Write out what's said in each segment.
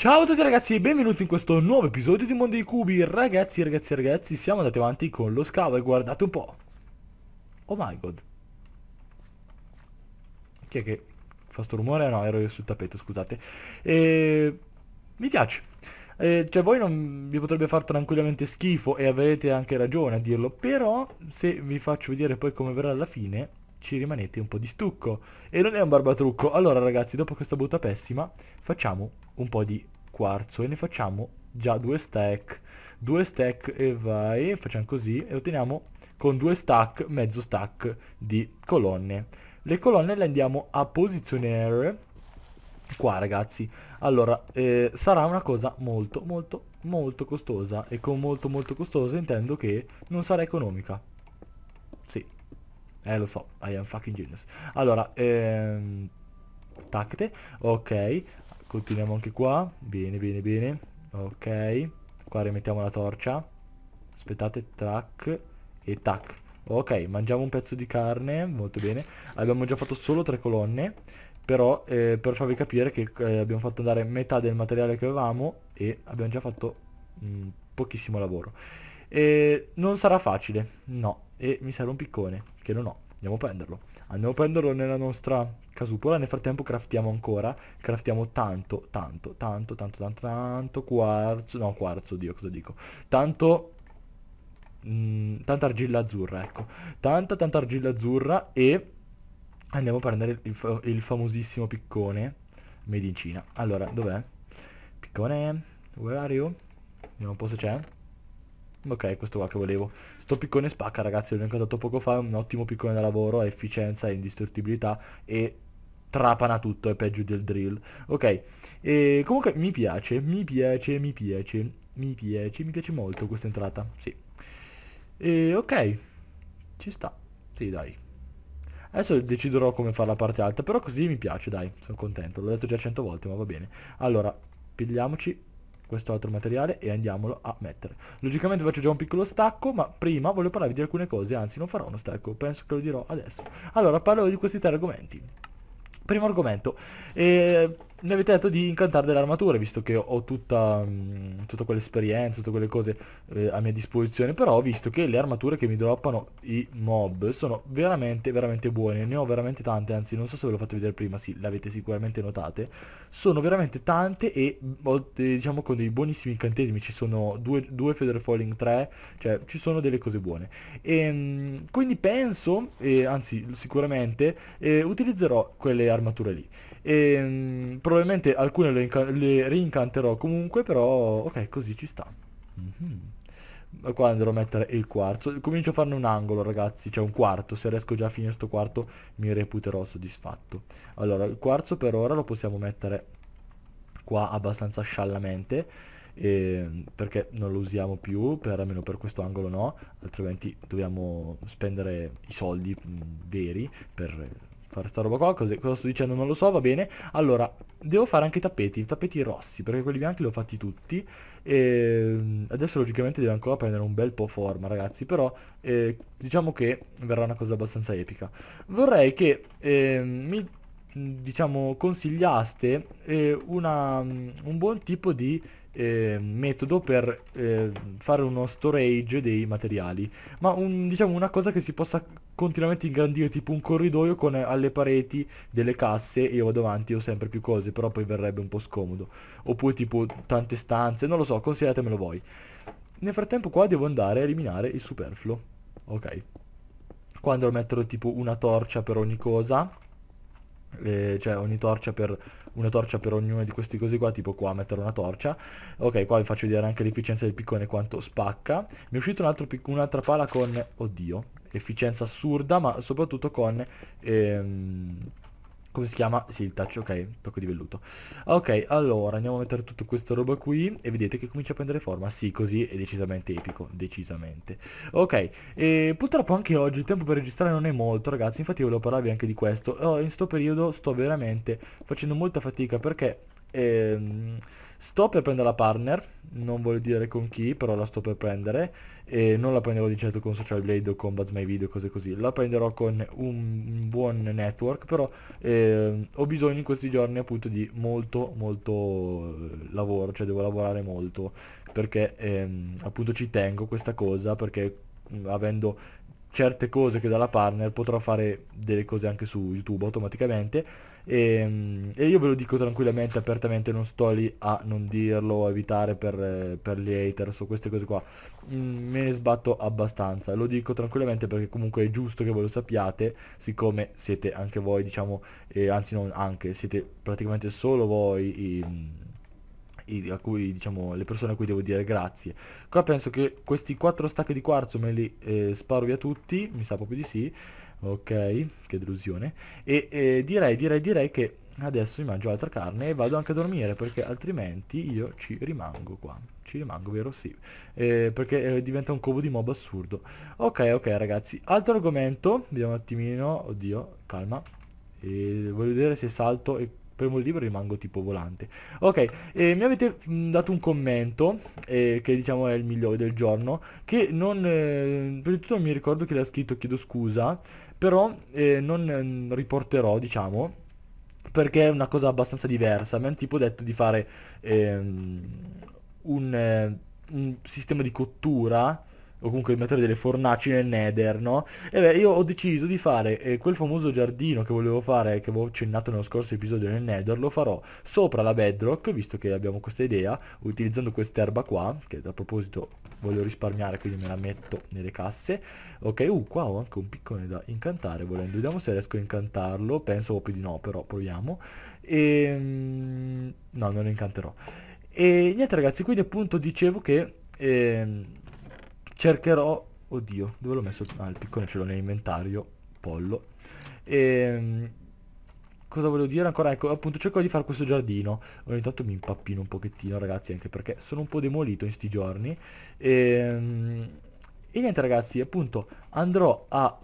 Ciao a tutti ragazzi e benvenuti in questo nuovo episodio di Mondo dei Cubi Ragazzi, ragazzi, ragazzi, siamo andati avanti con lo scavo e guardate un po' Oh my god Chi è che fa sto rumore? No, ero io sul tappeto, scusate e... Mi piace eh, cioè voi non vi potrebbe far tranquillamente schifo e avrete anche ragione a dirlo, però se vi faccio vedere poi come verrà alla fine ci rimanete un po' di stucco. E non è un barbatrucco. Allora ragazzi, dopo questa butta pessima, facciamo un po' di quarzo e ne facciamo già due stack. Due stack e vai, facciamo così e otteniamo con due stack, mezzo stack di colonne. Le colonne le andiamo a posizionare qua ragazzi. Allora, eh, sarà una cosa molto molto molto costosa e con molto molto costosa intendo che non sarà economica. Sì, eh lo so, I am fucking genius. Allora, ehm, tacte, ok, continuiamo anche qua, bene, bene, bene, ok, qua rimettiamo la torcia, aspettate, tac e tac. Ok, mangiamo un pezzo di carne, molto bene. Abbiamo già fatto solo tre colonne, però eh, per farvi capire che eh, abbiamo fatto andare metà del materiale che avevamo e abbiamo già fatto mh, mm, pochissimo lavoro. E non sarà facile, no. E mi serve un piccone, che non ho. Andiamo a prenderlo. Andiamo a prenderlo nella nostra casupola. Nel frattempo craftiamo ancora. Craftiamo tanto, tanto, tanto, tanto, tanto, tanto quarzo. No, quarzo, Dio, cosa dico? Tanto... Mm, tanta argilla azzurra, ecco. Tanta, tanta argilla azzurra e... Andiamo a prendere il, fa il famosissimo piccone Medicina Allora, dov'è? Piccone, where are you? Vediamo un po' se c'è. Ok, questo qua che volevo. Sto piccone spacca, ragazzi, l'ho incontrato poco fa, è un ottimo piccone da lavoro, ha efficienza e indistruttibilità e trapana tutto, è peggio del drill. Ok, e comunque mi piace, mi piace, mi piace, mi piace, mi piace molto questa entrata, sì. E ok, ci sta, sì dai. Adesso deciderò come fare la parte alta, però così mi piace, dai, sono contento, l'ho detto già cento volte, ma va bene. Allora, pigliamoci questo altro materiale e andiamolo a mettere logicamente faccio già un piccolo stacco ma prima voglio parlarvi di alcune cose anzi non farò uno stacco penso che lo dirò adesso allora parlo di questi tre argomenti primo argomento eh, mi avete detto di incantare delle armature, visto che ho tutta, mh, mm, tutta quell'esperienza, tutte quelle cose eh, a mia disposizione, però ho visto che le armature che mi droppano i mob sono veramente, veramente buone, ne ho veramente tante, anzi non so se ve l'ho fatto vedere prima, sì, l'avete sicuramente notate, sono veramente tante e mm, eh, diciamo con dei buonissimi incantesimi, ci sono due, due Feather Falling 3, cioè ci sono delle cose buone. E, ehm, mh, quindi penso, eh, anzi sicuramente, eh, utilizzerò quelle armature lì. E, ehm, mh, probabilmente alcune le, le rincanterò comunque, però ok, così ci sta. Mm -hmm. Qua andrò a mettere il quarzo. Comincio a farne un angolo, ragazzi, cioè un quarto. Se riesco già a finire sto quarto mi reputerò soddisfatto. Allora, il quarzo per ora lo possiamo mettere qua abbastanza sciallamente. Eh, perché non lo usiamo più, per, almeno per questo angolo no, altrimenti dobbiamo spendere i soldi mh, mm, veri per fare sta roba qua cosa, cosa sto dicendo non lo so va bene allora devo fare anche i tappeti i tappeti rossi perché quelli bianchi li ho fatti tutti e ehm, adesso logicamente devo ancora prendere un bel po' forma ragazzi però eh, diciamo che verrà una cosa abbastanza epica vorrei che eh, mi diciamo consigliaste eh, una, mm, un buon tipo di eh, metodo per eh, fare uno storage dei materiali ma un, diciamo una cosa che si possa continuamente ingrandire tipo un corridoio con eh, alle pareti delle casse io vado avanti ho sempre più cose però poi verrebbe un po' scomodo oppure tipo tante stanze non lo so consigliatemelo voi nel frattempo qua devo andare a eliminare il superfluo ok qua andrò a mettere tipo una torcia per ogni cosa eh, cioè ogni torcia per una torcia per ognuno di questi cosi qua tipo qua mettere una torcia ok qua vi faccio vedere anche l'efficienza del piccone quanto spacca mi è uscita un'altra un pala con oddio efficienza assurda ma soprattutto con ehm, come si chiama? Sì, il touch, ok, tocco di velluto. Ok, allora andiamo a mettere tutta questa roba qui e vedete che comincia a prendere forma. Sì, così è decisamente epico, decisamente. Ok, e purtroppo anche oggi il tempo per registrare non è molto, ragazzi, infatti volevo parlarvi anche di questo. Oh, in sto periodo sto veramente facendo molta fatica perché... Ehm, Sto per prendere la partner, non voglio dire con chi, però la sto per prendere. E non la prenderò di certo con Social Blade o Combat My Video, cose così. La prenderò con un buon network, però eh, ho bisogno in questi giorni appunto di molto, molto eh, lavoro, cioè devo lavorare molto. Perché ehm, appunto ci tengo questa cosa, perché mh, mm, avendo certe cose che dalla partner potrò fare delle cose anche su YouTube automaticamente e, ehm, e, io ve lo dico tranquillamente, apertamente, non sto lì a non dirlo, a evitare per, eh, per gli hater su queste cose qua. Mm, me ne sbatto abbastanza, lo dico tranquillamente perché comunque è giusto che voi lo sappiate, siccome siete anche voi, diciamo, eh, anzi non anche, siete praticamente solo voi i a cui diciamo le persone a cui devo dire grazie qua penso che questi 4 stacchi di quarzo me li eh, sparo via tutti mi sa proprio di sì ok che delusione e eh, direi direi direi che adesso mi mangio altra carne e vado anche a dormire perché altrimenti io ci rimango qua ci rimango vero sì eh, perché eh, diventa un covo di mob assurdo ok ok ragazzi altro argomento vediamo un attimino oddio calma e voglio vedere se salto e premo il libro rimango tipo volante ok eh, mi avete mm, dato un commento eh, che diciamo è il migliore del giorno che non eh, per tutto mi ricordo chi l'ha scritto chiedo scusa però eh, non ehm, riporterò diciamo perché è una cosa abbastanza diversa mi hanno tipo detto di fare ehm, un, eh, un, sistema di cottura o comunque di mettere delle fornaci nel nether no? e beh io ho deciso di fare eh, quel famoso giardino che volevo fare che avevo accennato nello scorso episodio nel nether lo farò sopra la bedrock visto che abbiamo questa idea utilizzando quest'erba qua che a proposito voglio risparmiare quindi me la metto nelle casse ok uh qua ho anche un piccone da incantare volendo vediamo se riesco a incantarlo penso proprio di no però proviamo e ehm, no non lo incanterò e niente ragazzi quindi appunto dicevo che eh, cercherò oddio dove l'ho messo ah il piccone ce l'ho nell'inventario pollo ehm, cosa volevo dire ancora? Ecco, appunto cerco di fare questo giardino. Ogni tanto mi impappino un pochettino, ragazzi, anche perché sono un po' demolito in sti giorni. E, ehm, e niente, ragazzi, appunto andrò a...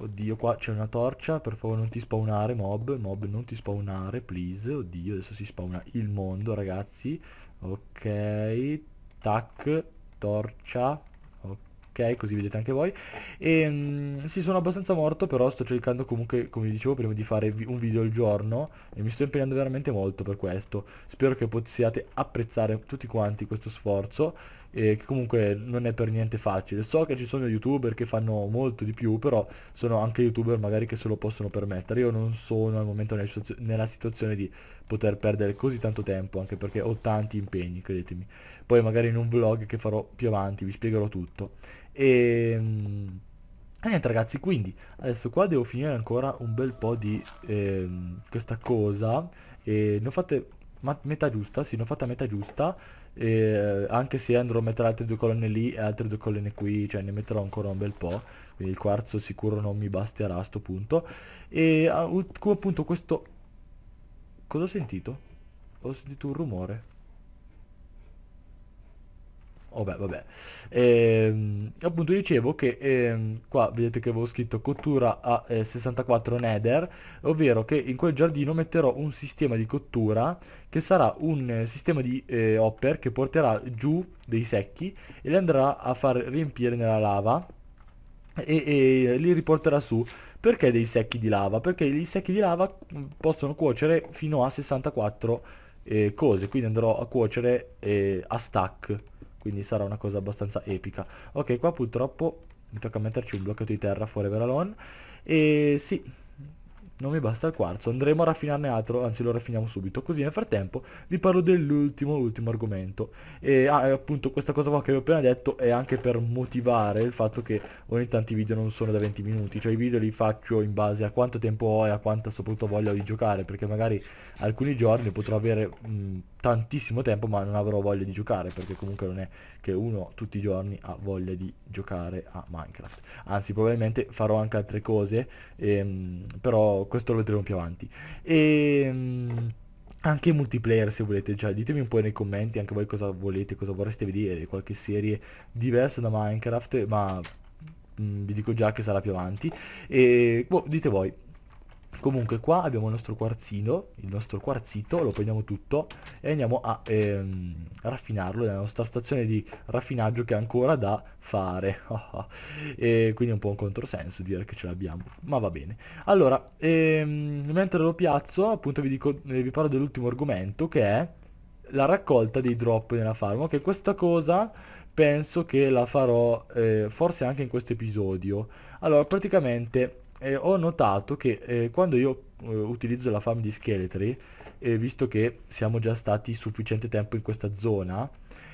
Oddio, qua c'è una torcia, per favore non ti spawnare, mob, mob non ti spawnare, please. Oddio, adesso si spawna il mondo, ragazzi. Ok, tac, torcia, ok? Così vedete anche voi. E ehm, sì, sono abbastanza morto, però sto cercando comunque, come dicevo prima, di fare un video al giorno e mi sto impegnando veramente molto per questo. Spero che possiate apprezzare tutti quanti questo sforzo e eh, che comunque non è per niente facile. So che ci sono youtuber che fanno molto di più, però sono anche youtuber magari che se lo possono permettere. Io non sono al momento nella situazione di poter perdere così tanto tempo, anche perché ho tanti impegni, credetemi. Poi magari in un vlog che farò più avanti vi spiegherò tutto. E, ehm, e niente ragazzi, quindi adesso qua devo finire ancora un bel po' di eh, questa cosa. E ne ho fatte metà giusta, sì, ne ho fatta metà giusta. E, anche se andrò a mettere altre due colonne lì e altre due colonne qui, cioè ne metterò ancora un bel po'. Quindi il quarzo sicuro non mi basterà a sto punto. E appunto questo... Cosa ho sentito? Ho sentito un rumore vabbè, vabbè. E, ehm, appunto dicevo che eh, qua vedete che avevo scritto cottura a eh, 64 nether, ovvero che in quel giardino metterò un sistema di cottura che sarà un eh, sistema di eh, hopper che porterà giù dei secchi e li andrà a far riempire nella lava e, e li riporterà su perché dei secchi di lava? Perché i secchi di lava mm, possono cuocere fino a 64 eh, cose, quindi andrò a cuocere eh, a stack quindi sarà una cosa abbastanza epica ok qua purtroppo mi tocca metterci un blocchetto di terra fuori Veralon e sì non mi basta il quarzo, andremo a raffinarne altro, anzi lo raffiniamo subito, così nel frattempo vi parlo dell'ultimo, l'ultimo argomento. E ah, appunto questa cosa qua che vi ho appena detto è anche per motivare il fatto che ogni tanto i video non sono da 20 minuti, cioè i video li faccio in base a quanto tempo ho e a quanta soprattutto voglia di giocare, perché magari alcuni giorni potrò avere mh, mm, tantissimo tempo ma non avrò voglia di giocare, perché comunque non è che uno tutti i giorni ha voglia di giocare a Minecraft. Anzi probabilmente farò anche altre cose, ehm, però questo lo vedremo più avanti. E ehm, anche in multiplayer se volete già cioè, ditemi un po' nei commenti anche voi cosa volete cosa vorreste vedere qualche serie diversa da Minecraft ma mh, mm, vi dico già che sarà più avanti e boh, dite voi Comunque qua abbiamo il nostro quarzino, il nostro quarzito, lo prendiamo tutto e andiamo a ehm, raffinarlo nella nostra stazione di raffinaggio che è ancora da fare. e quindi è un po' un controsenso dire che ce l'abbiamo, ma va bene. Allora, ehm, mentre lo piazzo appunto vi, dico, eh, vi parlo dell'ultimo argomento che è la raccolta dei drop nella farm. Ok, questa cosa penso che la farò eh, forse anche in questo episodio. Allora, praticamente eh, ho notato che eh, quando io eh, utilizzo la farm di scheletri, eh, visto che siamo già stati sufficiente tempo in questa zona,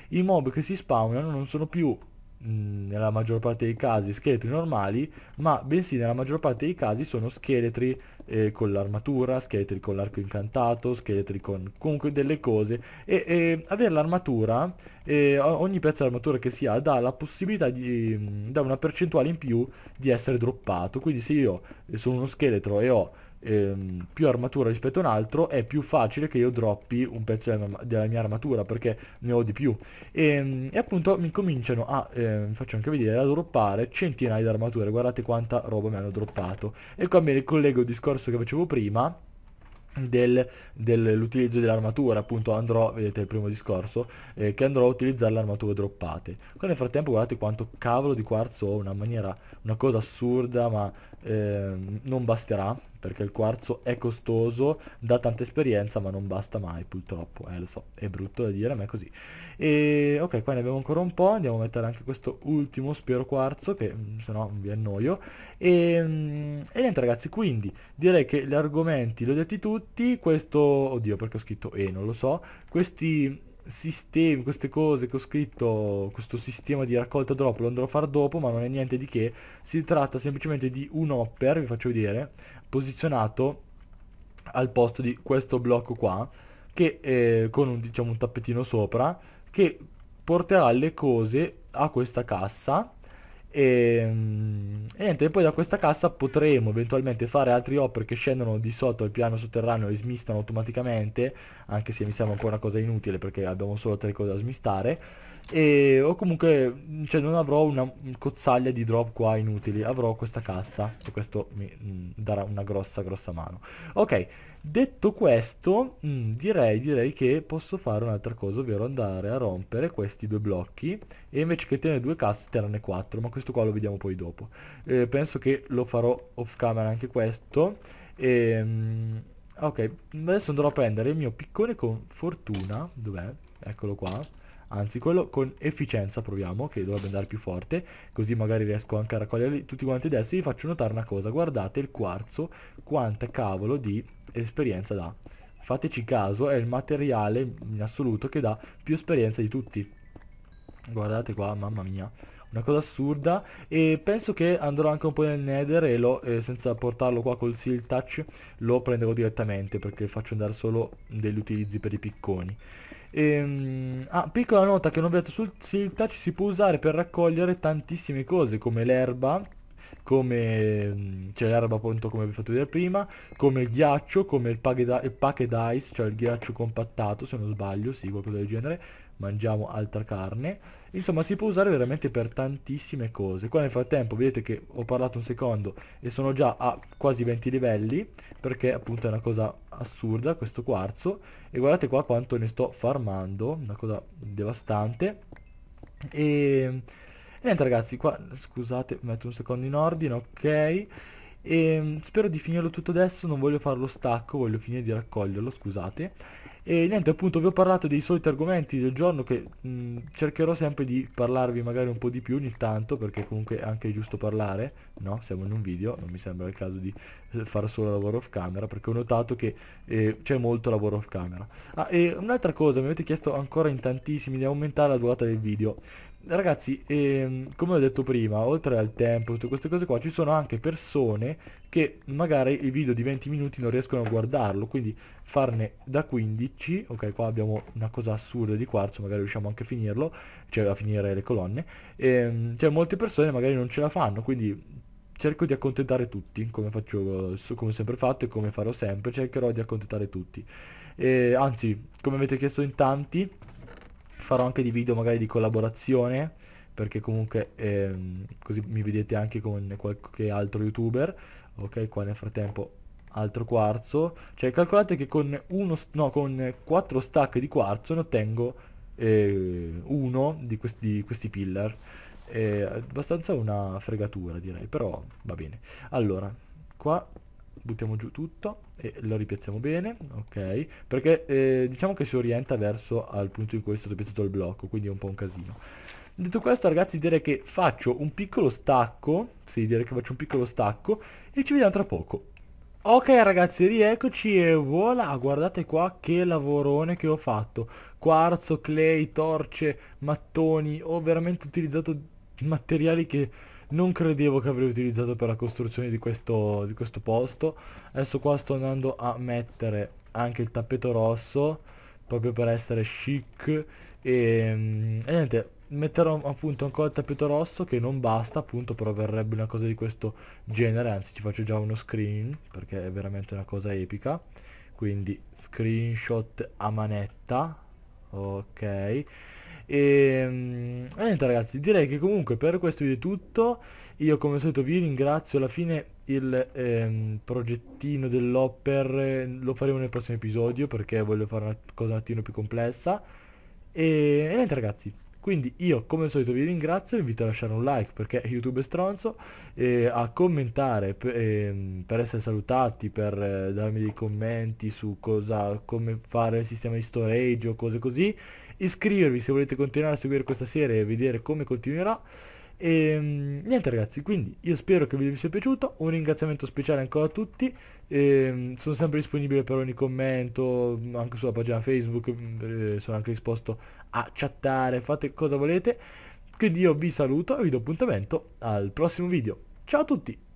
i mob che si spawnano non sono più Mm, nella maggior parte dei casi scheletri normali ma bensì nella maggior parte dei casi sono scheletri eh, con l'armatura scheletri con l'arco incantato scheletri con comunque delle cose e, e avere l'armatura eh, ogni pezzo di armatura che si ha dà la possibilità di mm, dà una percentuale in più di essere droppato quindi se io eh, sono uno scheletro e ho ehm, più armatura rispetto a un altro è più facile che io droppi un pezzo della, mia armatura perché ne ho di più e, ehm, e appunto mi cominciano a eh, faccio anche vedere a droppare centinaia di armature guardate quanta roba mi hanno droppato e qua mi ricollego il discorso che facevo prima del, dell'utilizzo dell'armatura appunto andrò vedete il primo discorso eh, che andrò a utilizzare le armature droppate qua nel frattempo guardate quanto cavolo di quarzo ho una maniera una cosa assurda ma eh, non basterà perché il quarzo è costoso, dà tanta esperienza ma non basta mai purtroppo, eh lo so, è brutto da dire ma è così. E ok, qua ne abbiamo ancora un po', andiamo a mettere anche questo ultimo spero quarzo che mm, se no vi annoio. E, mm, e niente ragazzi, quindi direi che gli argomenti li ho detti tutti, questo, oddio perché ho scritto E, non lo so, questi sistemi, queste cose che ho scritto, questo sistema di raccolta drop lo andrò a fare dopo, ma non è niente di che, si tratta semplicemente di un hopper, vi faccio vedere, posizionato al posto di questo blocco qua che eh, con un, diciamo, un tappetino sopra che porterà le cose a questa cassa e, ehm, e, niente, poi da questa cassa potremo eventualmente fare altri opere che scendono di sotto al piano sotterraneo e smistano automaticamente, anche se mi sembra ancora una cosa inutile perché abbiamo solo tre cose da smistare. E o comunque cioè, non avrò una cozzaglia di drop qua inutili Avrò questa cassa e questo mi mm, darà una grossa grossa mano Ok, detto questo mh, mm, direi, direi che posso fare un'altra cosa Ovvero andare a rompere questi due blocchi E invece che tenere due casse tenerne quattro Ma questo qua lo vediamo poi dopo eh, Penso che lo farò off camera anche questo e, ehm, mh, Ok, adesso andrò a prendere il mio piccone con fortuna Dov'è? Eccolo qua anzi quello con efficienza proviamo che dovrebbe andare più forte così magari riesco anche a raccoglierli tutti quanti adesso vi faccio notare una cosa guardate il quarzo quanta cavolo di esperienza dà fateci caso è il materiale in assoluto che dà più esperienza di tutti guardate qua mamma mia una cosa assurda e penso che andrò anche un po' nel nether e lo, eh, senza portarlo qua col seal touch lo prenderò direttamente perché faccio andare solo degli utilizzi per i picconi Ehm, ah, piccola nota che non vedo sul Silta ci si può usare per raccogliere tantissime cose come l'erba, come mm, cioè l'erba appunto come vi ho fatto vedere prima, come il ghiaccio, come il packet ice, cioè il ghiaccio compattato se non sbaglio, sì, qualcosa del genere, mangiamo altra carne Insomma si può usare veramente per tantissime cose. Qua nel frattempo vedete che ho parlato un secondo e sono già a quasi 20 livelli perché appunto è una cosa assurda questo quarzo e guardate qua quanto ne sto farmando, una cosa devastante. E niente ragazzi, qua scusate, metto un secondo in ordine, ok. E spero di finirlo tutto adesso, non voglio fare lo stacco, voglio finire di raccoglierlo, scusate. E niente appunto vi ho parlato dei soliti argomenti del giorno che mh, cercherò sempre di parlarvi magari un po' di più ogni tanto perché comunque anche è giusto parlare, no? Siamo in un video, non mi sembra il caso di eh, fare solo lavoro off camera perché ho notato che eh, c'è molto lavoro off camera. Ah e un'altra cosa mi avete chiesto ancora in tantissimi di aumentare la durata del video ragazzi, ehm, come ho detto prima, oltre al tempo, tutte queste cose qua, ci sono anche persone che magari il video di 20 minuti non riescono a guardarlo, quindi farne da 15, ok, qua abbiamo una cosa assurda di quarzo, magari riusciamo anche a finirlo, cioè a finire le colonne, ehm, cioè molte persone magari non ce la fanno, quindi cerco di accontentare tutti, come faccio, come ho sempre fatto e come farò sempre, cercherò di accontentare tutti. E, anzi, come avete chiesto in tanti, farò anche dei video magari di collaborazione perché comunque ehm, così mi vedete anche con qualche altro youtuber ok qua nel frattempo altro quarzo cioè calcolate che con uno no con quattro stack di quarzo ne ottengo eh, uno di questi, di questi pillar è eh, abbastanza una fregatura direi però va bene allora qua buttiamo giù tutto e lo ripiazziamo bene, ok? Perché eh, diciamo che si orienta verso al punto in cui è stato piazzato il blocco, quindi è un po' un casino. Detto questo ragazzi direi che faccio un piccolo stacco, sì direi che faccio un piccolo stacco e ci vediamo tra poco. Ok ragazzi rieccoci e voilà, ah, guardate qua che lavorone che ho fatto. Quarzo, clay, torce, mattoni, ho veramente utilizzato materiali che non credevo che avrei utilizzato per la costruzione di questo, di questo posto adesso qua sto andando a mettere anche il tappeto rosso proprio per essere chic e, mm, e niente metterò appunto ancora il tappeto rosso che non basta appunto però verrebbe una cosa di questo genere anzi ci faccio già uno screen perché è veramente una cosa epica quindi screenshot a manetta ok e eh, niente ragazzi, direi che comunque per questo video è tutto. Io come al solito vi ringrazio, alla fine il ehm, progettino dell'Hopper eh, lo faremo nel prossimo episodio perché voglio fare una cosa un attimo più complessa. E, e niente ragazzi, quindi io come al solito vi ringrazio, vi invito a lasciare un like perché YouTube è stronzo, e a commentare per, eh, per essere salutati, per eh, darmi dei commenti su cosa, come fare il sistema di storage o cose così, iscrivervi se volete continuare a seguire questa serie e vedere come continuerà. E ehm, niente ragazzi, quindi io spero che il video vi sia piaciuto, un ringraziamento speciale ancora a tutti, e, ehm, sono sempre disponibile per ogni commento, anche sulla pagina Facebook, mm, eh, sono anche disposto a chattare, fate cosa volete. Quindi io vi saluto e vi do appuntamento al prossimo video. Ciao a tutti!